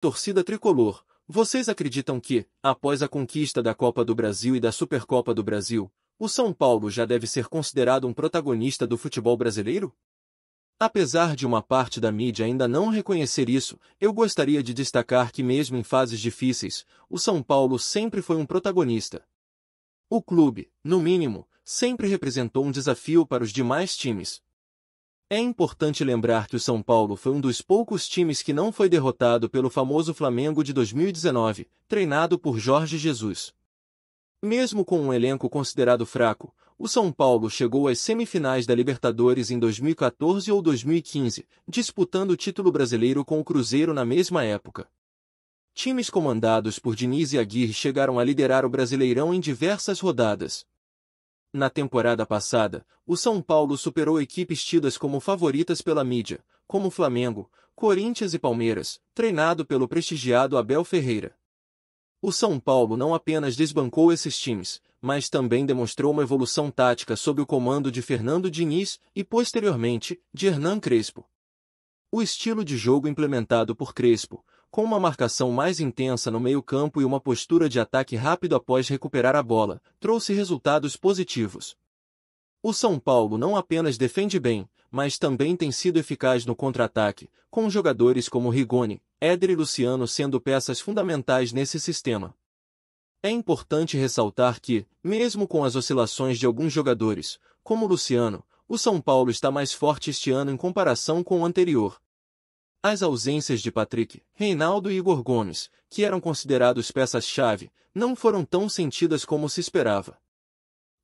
torcida tricolor, vocês acreditam que, após a conquista da Copa do Brasil e da Supercopa do Brasil, o São Paulo já deve ser considerado um protagonista do futebol brasileiro? Apesar de uma parte da mídia ainda não reconhecer isso, eu gostaria de destacar que, mesmo em fases difíceis, o São Paulo sempre foi um protagonista. O clube, no mínimo, sempre representou um desafio para os demais times, é importante lembrar que o São Paulo foi um dos poucos times que não foi derrotado pelo famoso Flamengo de 2019, treinado por Jorge Jesus. Mesmo com um elenco considerado fraco, o São Paulo chegou às semifinais da Libertadores em 2014 ou 2015, disputando o título brasileiro com o Cruzeiro na mesma época. Times comandados por Diniz e Aguirre chegaram a liderar o Brasileirão em diversas rodadas, na temporada passada, o São Paulo superou equipes tidas como favoritas pela mídia, como Flamengo, Corinthians e Palmeiras, treinado pelo prestigiado Abel Ferreira. O São Paulo não apenas desbancou esses times, mas também demonstrou uma evolução tática sob o comando de Fernando Diniz e, posteriormente, de Hernan Crespo. O estilo de jogo implementado por Crespo, com uma marcação mais intensa no meio-campo e uma postura de ataque rápido após recuperar a bola, trouxe resultados positivos. O São Paulo não apenas defende bem, mas também tem sido eficaz no contra-ataque, com jogadores como Rigoni, Éder e Luciano sendo peças fundamentais nesse sistema. É importante ressaltar que, mesmo com as oscilações de alguns jogadores, como Luciano, o São Paulo está mais forte este ano em comparação com o anterior, as ausências de Patrick, Reinaldo e Igor Gomes, que eram considerados peças-chave, não foram tão sentidas como se esperava.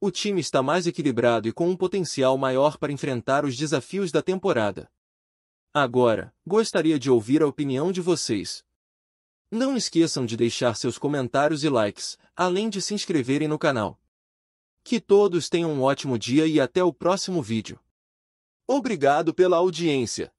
O time está mais equilibrado e com um potencial maior para enfrentar os desafios da temporada. Agora, gostaria de ouvir a opinião de vocês. Não esqueçam de deixar seus comentários e likes, além de se inscreverem no canal. Que todos tenham um ótimo dia e até o próximo vídeo. Obrigado pela audiência!